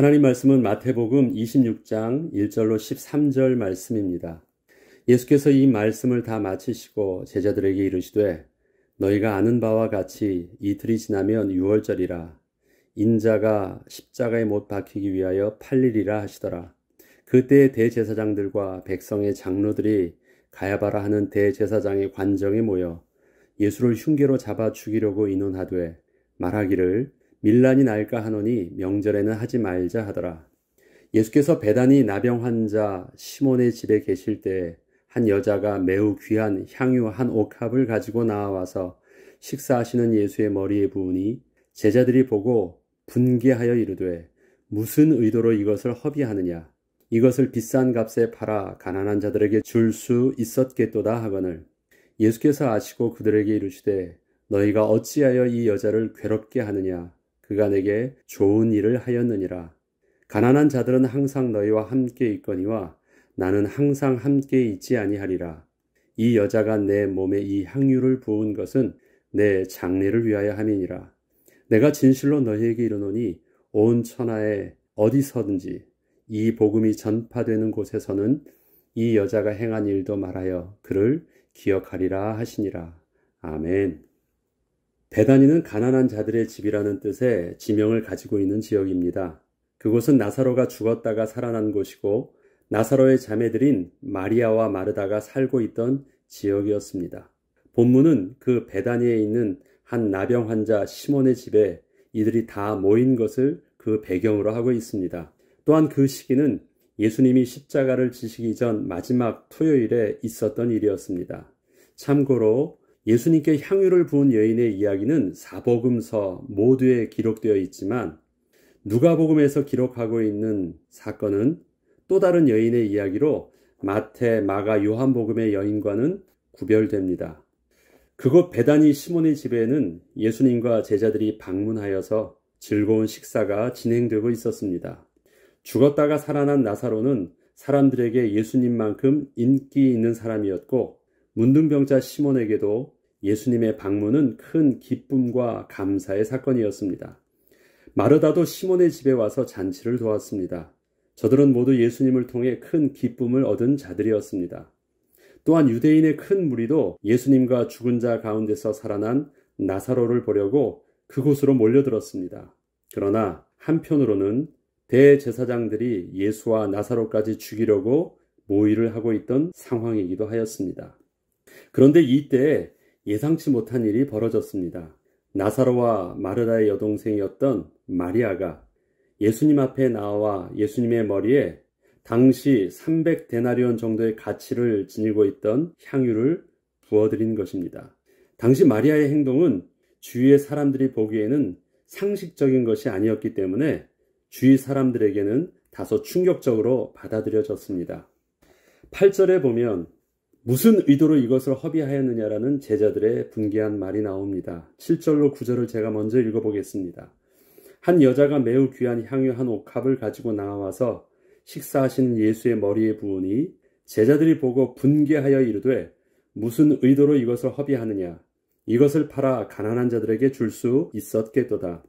하나님 말씀은 마태복음 26장 1절로 13절 말씀입니다. 예수께서 이 말씀을 다 마치시고 제자들에게 이르시되 너희가 아는 바와 같이 이틀이 지나면 6월절이라 인자가 십자가에 못 박히기 위하여 팔리리라 하시더라. 그때 대제사장들과 백성의 장로들이 가야바라 하는 대제사장의 관정에 모여 예수를 흉계로 잡아 죽이려고 인원하되 말하기를 밀란이 날까 하노니 명절에는 하지 말자 하더라. 예수께서 배단이 나병 환자 시몬의 집에 계실 때 한 여자가 매우 귀한 향유 한 옥합을 가지고 나와서 식사하시는 예수의 머리에 부으니 제자들이 보고 분개하여 이르되 무슨 의도로 이것을 허비하느냐 이것을 비싼 값에 팔아 가난한 자들에게 줄 수 있었겠도다 하거늘 예수께서 아시고 그들에게 이르시되 너희가 어찌하여 이 여자를 괴롭게 하느냐 그가 내게 좋은 일을 하였느니라. 가난한 자들은 항상 너희와 함께 있거니와 나는 항상 함께 있지 아니하리라. 이 여자가 내 몸에 이 향유를 부은 것은 내 장례를 위하여 함이니라. 내가 진실로 너희에게 이르노니 온 천하에 어디서든지 이 복음이 전파되는 곳에서는 이 여자가 행한 일도 말하여 그를 기억하리라 하시니라. 아멘. 베다니는 가난한 자들의 집이라는 뜻의 지명을 가지고 있는 지역입니다. 그곳은 나사로가 죽었다가 살아난 곳이고 나사로의 자매들인 마리아와 마르다가 살고 있던 지역이었습니다. 본문은 그 베다니에 있는 한 나병 환자 시몬의 집에 이들이 다 모인 것을 그 배경으로 하고 있습니다. 또한 그 시기는 예수님이 십자가를 지시기 전 마지막 토요일에 있었던 일이었습니다. 참고로 예수님께 향유를 부은 여인의 이야기는 사복음서 모두에 기록되어 있지만 누가복음에서 기록하고 있는 사건은 또 다른 여인의 이야기로 마태, 마가, 요한복음의 여인과는 구별됩니다. 그곳 베단이 시몬의 집에는 예수님과 제자들이 방문하여서 즐거운 식사가 진행되고 있었습니다. 죽었다가 살아난 나사로는 사람들에게 예수님만큼 인기 있는 사람이었고 문둥병자 시몬에게도 예수님의 방문은 큰 기쁨과 감사의 사건이었습니다. 마르다도 시몬의 집에 와서 잔치를 도왔습니다. 저들은 모두 예수님을 통해 큰 기쁨을 얻은 자들이었습니다. 또한 유대인의 큰 무리도 예수님과 죽은 자 가운데서 살아난 나사로를 보려고 그곳으로 몰려들었습니다. 그러나 한편으로는 대제사장들이 예수와 나사로까지 죽이려고 모의를 하고 있던 상황이기도 하였습니다. 그런데 이때 예상치 못한 일이 벌어졌습니다. 나사로와 마르다의 여동생이었던 마리아가 예수님 앞에 나와 예수님의 머리에 당시 300데나리온 정도의 가치를 지니고 있던 향유를 부어드린 것입니다. 당시 마리아의 행동은 주위의 사람들이 보기에는 상식적인 것이 아니었기 때문에 주위 사람들에게는 다소 충격적으로 받아들여졌습니다. 8절에 보면 무슨 의도로 이것을 허비하였느냐라는 제자들의 분개한 말이 나옵니다. 7절로 9절을 제가 먼저 읽어보겠습니다. 한 여자가 매우 귀한 향유 한 옥합을 가지고 나와서 식사하시는 예수의 머리에 부으니 제자들이 보고 분개하여 이르되 무슨 의도로 이것을 허비하느냐 이것을 팔아 가난한 자들에게 줄 수 있었겠도다.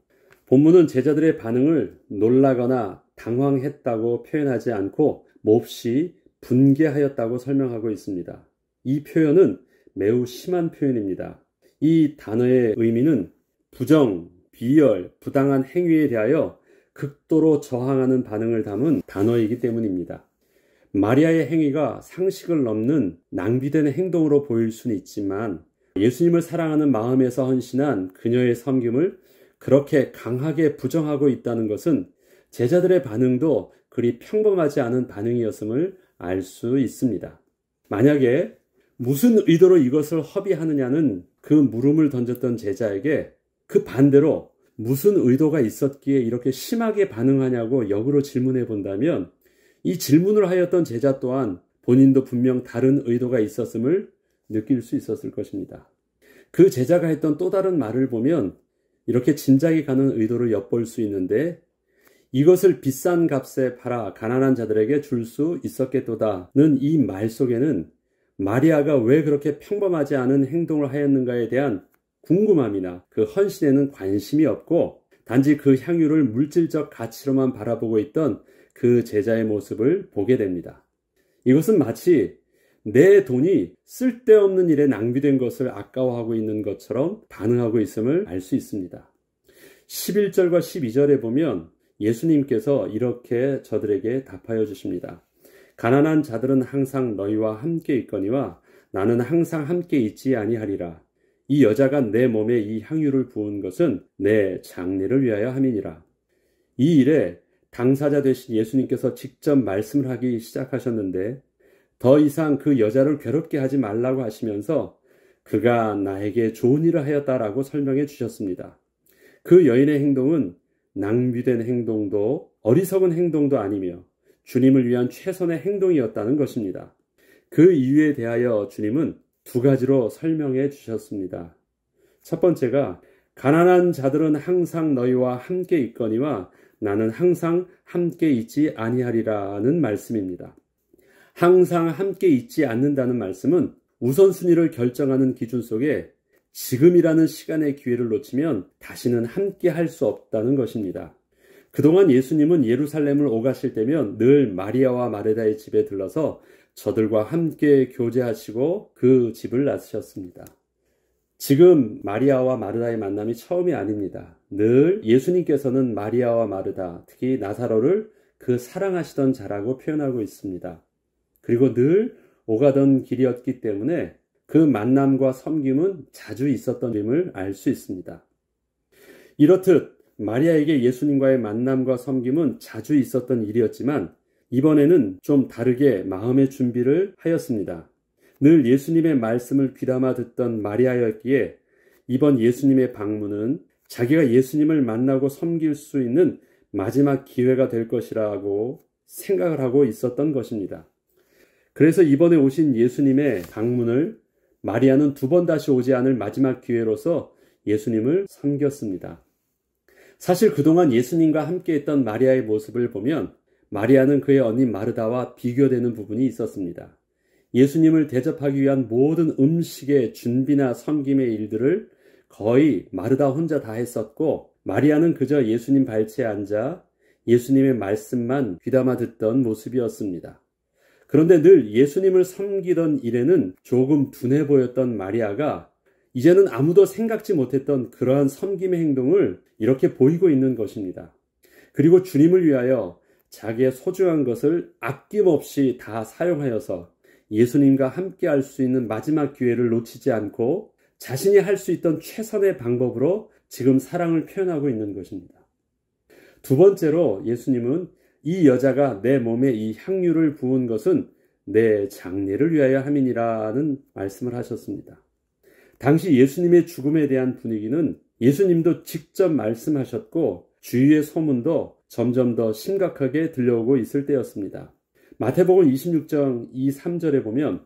본문은 제자들의 반응을 놀라거나 당황했다고 표현하지 않고 몹시 분개하였다고 설명하고 있습니다. 이 표현은 매우 심한 표현입니다. 이 단어의 의미는 부정, 비열, 부당한 행위에 대하여 극도로 저항하는 반응을 담은 단어이기 때문입니다. 마리아의 행위가 상식을 넘는 낭비된 행동으로 보일 수는 있지만 예수님을 사랑하는 마음에서 헌신한 그녀의 섬김을 그렇게 강하게 부정하고 있다는 것은 제자들의 반응도 그리 평범하지 않은 반응이었음을 알수 있습니다. 만약에 무슨 의도로 이것을 허비하느냐는 그 물음을 던졌던 제자에게 그 반대로 무슨 의도가 있었기에 이렇게 심하게 반응하냐고 역으로 질문해 본다면 이 질문을 하였던 제자 또한 본인도 분명 다른 의도가 있었음을 느낄 수 있었을 것입니다. 그 제자가 했던 또 다른 말을 보면 이렇게 진작에 가는 의도를 엿볼 수 있는데 이것을 비싼 값에 팔아 가난한 자들에게 줄 수 있었겠도다는 이 말 속에는 마리아가 왜 그렇게 평범하지 않은 행동을 하였는가에 대한 궁금함이나 그 헌신에는 관심이 없고 단지 그 향유를 물질적 가치로만 바라보고 있던 그 제자의 모습을 보게 됩니다. 이것은 마치 내 돈이 쓸데없는 일에 낭비된 것을 아까워하고 있는 것처럼 반응하고 있음을 알 수 있습니다. 11절과 12절에 보면 예수님께서 이렇게 저들에게 답하여 주십니다. 가난한 자들은 항상 너희와 함께 있거니와 나는 항상 함께 있지 아니하리라. 이 여자가 내 몸에 이 향유를 부은 것은 내 장례를 위하여 함이니라. 이 일에 당사자 되신 예수님께서 직접 말씀을 하기 시작하셨는데 더 이상 그 여자를 괴롭게 하지 말라고 하시면서 그가 나에게 좋은 일을 하였다라고 설명해 주셨습니다. 그 여인의 행동은 낭비된 행동도 어리석은 행동도 아니며 주님을 위한 최선의 행동이었다는 것입니다. 그 이유에 대하여 주님은 두 가지로 설명해 주셨습니다. 첫 번째가 가난한 자들은 항상 너희와 함께 있거니와 나는 항상 함께 있지 아니하리라는 말씀입니다. 항상 함께 있지 않는다는 말씀은 우선순위를 결정하는 기준 속에 지금이라는 시간의 기회를 놓치면 다시는 함께 할 수 없다는 것입니다. 그동안 예수님은 예루살렘을 오가실 때면 늘 마리아와 마르다의 집에 들러서 저들과 함께 교제하시고 그 집을 나서셨습니다. 지금 마리아와 마르다의 만남이 처음이 아닙니다. 늘 예수님께서는 마리아와 마르다, 특히 나사로를 그 사랑하시던 자라고 표현하고 있습니다. 그리고 늘 오가던 길이었기 때문에 그 만남과 섬김은 자주 있었던 점을 알 수 있습니다. 이렇듯 마리아에게 예수님과의 만남과 섬김은 자주 있었던 일이었지만 이번에는 좀 다르게 마음의 준비를 하였습니다. 늘 예수님의 말씀을 귀담아 듣던 마리아였기에 이번 예수님의 방문은 자기가 예수님을 만나고 섬길 수 있는 마지막 기회가 될 것이라고 생각을 하고 있었던 것입니다. 그래서 이번에 오신 예수님의 방문을 마리아는 두 번 다시 오지 않을 마지막 기회로서 예수님을 섬겼습니다. 사실 그동안 예수님과 함께 했던 마리아의 모습을 보면 마리아는 그의 언니 마르다와 비교되는 부분이 있었습니다. 예수님을 대접하기 위한 모든 음식의 준비나 섬김의 일들을 거의 마르다 혼자 다 했었고 마리아는 그저 예수님 발치에 앉아 예수님의 말씀만 귀담아 듣던 모습이었습니다. 그런데 늘 예수님을 섬기던 일에는 조금 둔해 보였던 마리아가 이제는 아무도 생각지 못했던 그러한 섬김의 행동을 이렇게 보이고 있는 것입니다. 그리고 주님을 위하여 자기의 소중한 것을 아낌없이 다 사용하여서 예수님과 함께 할 수 있는 마지막 기회를 놓치지 않고 자신이 할 수 있던 최선의 방법으로 지금 사랑을 표현하고 있는 것입니다. 두 번째로 예수님은 이 여자가 내 몸에 이 향유를 부은 것은 내 장례를 위하여 함이니라는 말씀을 하셨습니다. 당시 예수님의 죽음에 대한 분위기는 예수님도 직접 말씀하셨고 주위의 소문도 점점 더 심각하게 들려오고 있을 때였습니다. 마태복음 26장 2, 3절에 보면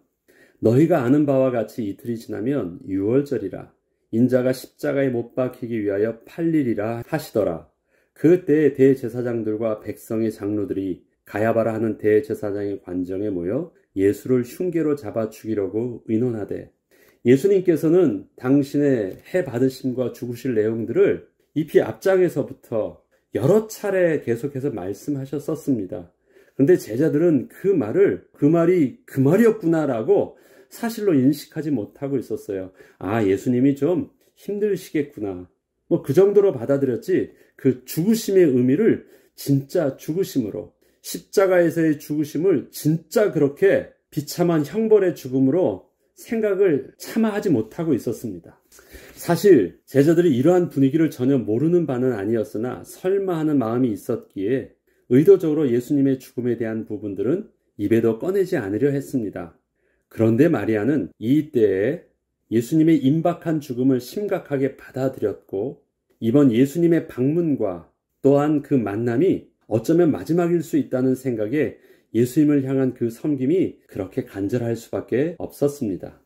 너희가 아는 바와 같이 이틀이 지나면 6월절이라 인자가 십자가에 못 박히기 위하여 팔리리라 하시더라 그때 대제사장들과 백성의 장로들이 가야바라 하는 대제사장의 관정에 모여 예수를 흉계로 잡아 죽이려고 의논하되 예수님께서는 당신의 해 받으심과 죽으실 내용들을 잎이 앞장에서부터 여러 차례 계속해서 말씀하셨었습니다. 그런데 제자들은 그 말을 그 말이 그 말이었구나라고 사실로 인식하지 못하고 있었어요. 아, 예수님이 좀 힘드시겠구나. 뭐그 정도로 받아들였지 그 죽으심의 의미를 진짜 죽으심으로 십자가에서의 죽으심을 진짜 그렇게 비참한 형벌의 죽음으로 생각을 차마 하지 못하고 있었습니다. 사실 제자들이 이러한 분위기를 전혀 모르는 바는 아니었으나 설마 하는 마음이 있었기에 의도적으로 예수님의 죽음에 대한 부분들은 입에도 꺼내지 않으려 했습니다. 그런데 마리아는 이때에 예수님의 임박한 죽음을 심각하게 받아들였고 이번 예수님의 방문과 또한 그 만남이 어쩌면 마지막일 수 있다는 생각에 예수님을 향한 그 섬김이 그렇게 간절할 수밖에 없었습니다.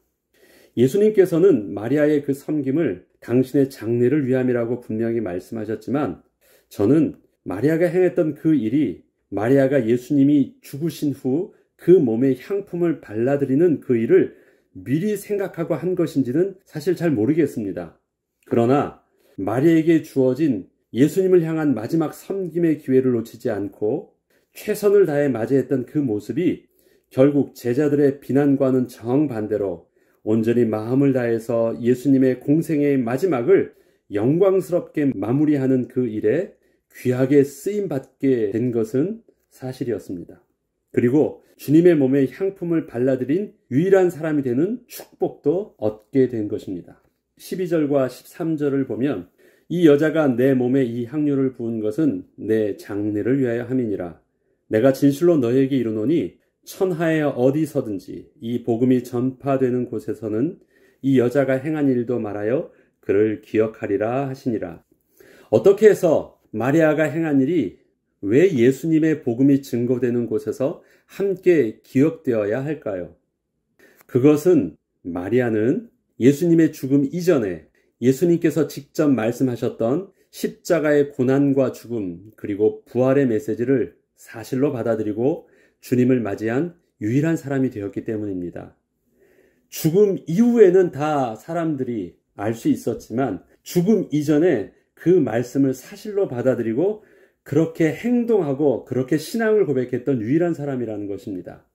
예수님께서는 마리아의 그 섬김을 당신의 장례를 위함이라고 분명히 말씀하셨지만 저는 마리아가 행했던 그 일이 마리아가 예수님이 죽으신 후 그 몸에 향품을 발라드리는 그 일을 미리 생각하고 한 것인지는 사실 잘 모르겠습니다. 그러나 마리에게 주어진 예수님을 향한 마지막 섬김의 기회를 놓치지 않고 최선을 다해 맞이했던 그 모습이 결국 제자들의 비난과는 정반대로 온전히 마음을 다해서 예수님의 공생의 마지막을 영광스럽게 마무리하는 그 일에 귀하게 쓰임받게 된 것은 사실이었습니다. 그리고 주님의 몸에 향품을 발라드린 유일한 사람이 되는 축복도 얻게 된 것입니다. 12절과 13절을 보면 이 여자가 내 몸에 이 향료를 부은 것은 내 장례를 위하여 함이니라. 내가 진실로 너에게 이르노니 천하에 어디서든지 이 복음이 전파되는 곳에서는 이 여자가 행한 일도 말하여 그를 기억하리라 하시니라. 어떻게 해서 마리아가 행한 일이 왜 예수님의 복음이 증거되는 곳에서 함께 기억되어야 할까요? 그것은 마리아는 예수님의 죽음 이전에 예수님께서 직접 말씀하셨던 십자가의 고난과 죽음 그리고 부활의 메시지를 사실로 받아들이고 주님을 맞이한 유일한 사람이 되었기 때문입니다. 죽음 이후에는 다 사람들이 알 수 있었지만 죽음 이전에 그 말씀을 사실로 받아들이고 그렇게 행동하고 그렇게 신앙을 고백했던 유일한 사람이라는 것입니다.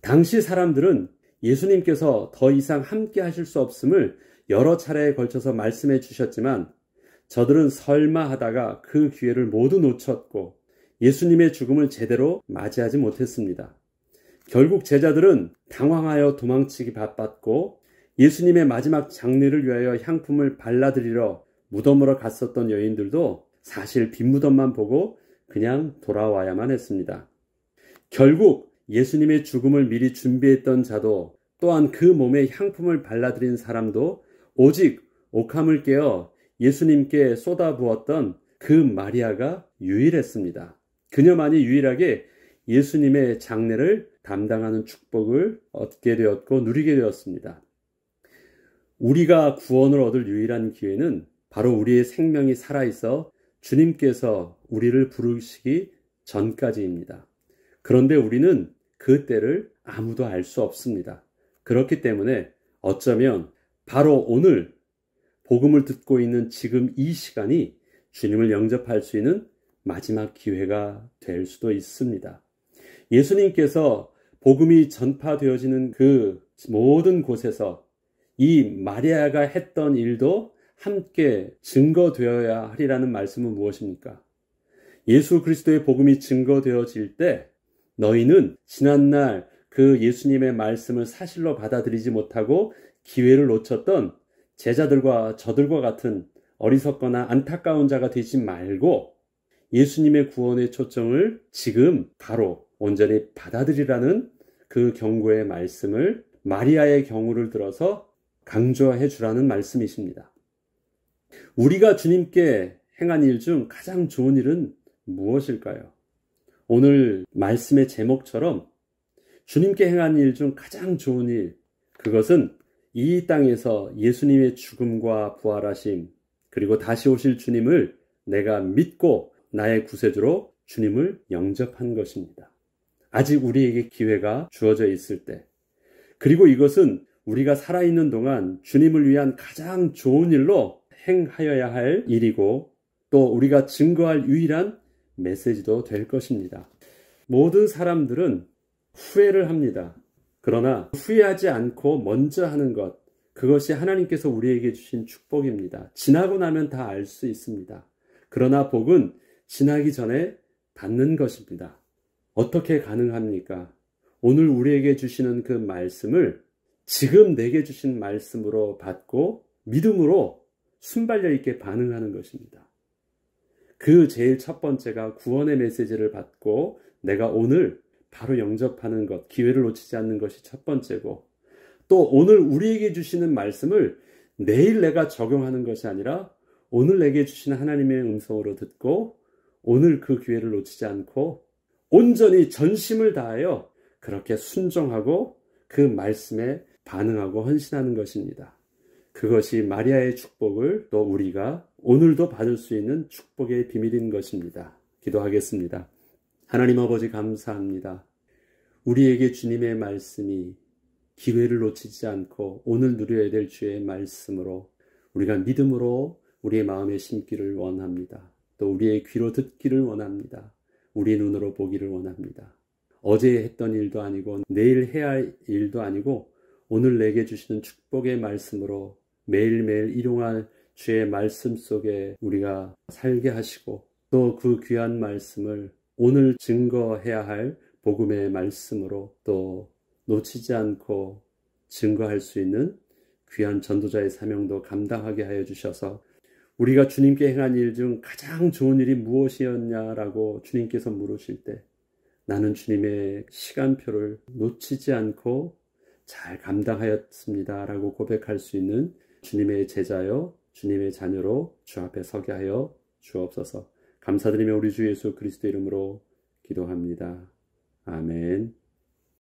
당시 사람들은 예수님께서 더 이상 함께 하실 수 없음을 여러 차례에 걸쳐서 말씀해 주셨지만 저들은 설마 하다가 그 기회를 모두 놓쳤고 예수님의 죽음을 제대로 맞이하지 못했습니다. 결국 제자들은 당황하여 도망치기 바빴고 예수님의 마지막 장례를 위하여 향품을 발라드리러 무덤으로 갔었던 여인들도 사실 빈무덤만 보고 그냥 돌아와야만 했습니다. 결국 예수님의 죽음을 미리 준비했던 자도 또한 그 몸에 향품을 발라드린 사람도 오직 옥함을 깨어 예수님께 쏟아부었던 그 마리아가 유일했습니다. 그녀만이 유일하게 예수님의 장례를 담당하는 축복을 얻게 되었고 누리게 되었습니다. 우리가 구원을 얻을 유일한 기회는 바로 우리의 생명이 살아있어 주님께서 우리를 부르시기 전까지입니다. 그런데 우리는 그 때를 아무도 알 수 없습니다. 그렇기 때문에 어쩌면 바로 오늘 복음을 듣고 있는 지금 이 시간이 주님을 영접할 수 있는 마지막 기회가 될 수도 있습니다. 예수님께서 복음이 전파되어지는 그 모든 곳에서 이 마리아가 했던 일도 함께 증거되어야 하리라는 말씀은 무엇입니까? 예수 그리스도의 복음이 증거되어질 때 너희는 지난날 그 예수님의 말씀을 사실로 받아들이지 못하고 기회를 놓쳤던 제자들과 저들과 같은 어리석거나 안타까운 자가 되지 말고 예수님의 구원의 초점을 지금 바로 온전히 받아들이라는 그 경고의 말씀을 마리아의 경우를 들어서 강조해 주라는 말씀이십니다. 우리가 주님께 행한 일 중 가장 좋은 일은 무엇일까요? 오늘 말씀의 제목처럼 주님께 행한 일 중 가장 좋은 일, 그것은 이 땅에서 예수님의 죽음과 부활하심, 그리고 다시 오실 주님을 내가 믿고 나의 구세주로 주님을 영접한 것입니다. 아직 우리에게 기회가 주어져 있을 때. 그리고 이것은 우리가 살아있는 동안 주님을 위한 가장 좋은 일로 행하여야 할 일이고 또 우리가 증거할 유일한 메시지도 될 것입니다. 모든 사람들은 후회를 합니다. 그러나 후회하지 않고 먼저 하는 것, 그것이 하나님께서 우리에게 주신 축복입니다. 지나고 나면 다 알 수 있습니다. 그러나 복은 지나기 전에 받는 것입니다. 어떻게 가능합니까? 오늘 우리에게 주시는 그 말씀을 지금 내게 주신 말씀으로 받고 믿음으로 순발력 있게 반응하는 것입니다. 그 제일 첫 번째가 구원의 메시지를 받고 내가 오늘 바로 영접하는 것, 기회를 놓치지 않는 것이 첫 번째고 또 오늘 우리에게 주시는 말씀을 내일 내가 적용하는 것이 아니라 오늘 내게 주시는 하나님의 음성으로 듣고 오늘 그 기회를 놓치지 않고 온전히 전심을 다하여 그렇게 순종하고 그 말씀에 반응하고 헌신하는 것입니다. 그것이 마리아의 축복을 또 우리가 오늘도 받을 수 있는 축복의 비밀인 것입니다. 기도하겠습니다. 하나님 아버지 감사합니다. 우리에게 주님의 말씀이 기회를 놓치지 않고 오늘 누려야 될 주의 말씀으로 우리가 믿음으로 우리의 마음에 심기를 원합니다. 또 우리의 귀로 듣기를 원합니다. 우리 눈으로 보기를 원합니다. 어제 했던 일도 아니고 내일 해야 할 일도 아니고 오늘 내게 주시는 축복의 말씀으로 매일매일 일용할 주의 말씀 속에 우리가 살게 하시고 또 그 귀한 말씀을 오늘 증거해야 할 복음의 말씀으로 또 놓치지 않고 증거할 수 있는 귀한 전도자의 사명도 감당하게 하여 주셔서 우리가 주님께 행한 일 중 가장 좋은 일이 무엇이었냐라고 주님께서 물으실 때 나는 주님의 시간표를 놓치지 않고 잘 감당하였습니다라고 고백할 수 있는 주님의 제자여 주님의 자녀로 주 앞에 서게 하여 주옵소서. 감사드리며 우리 주 예수 그리스도 이름으로 기도합니다. 아멘.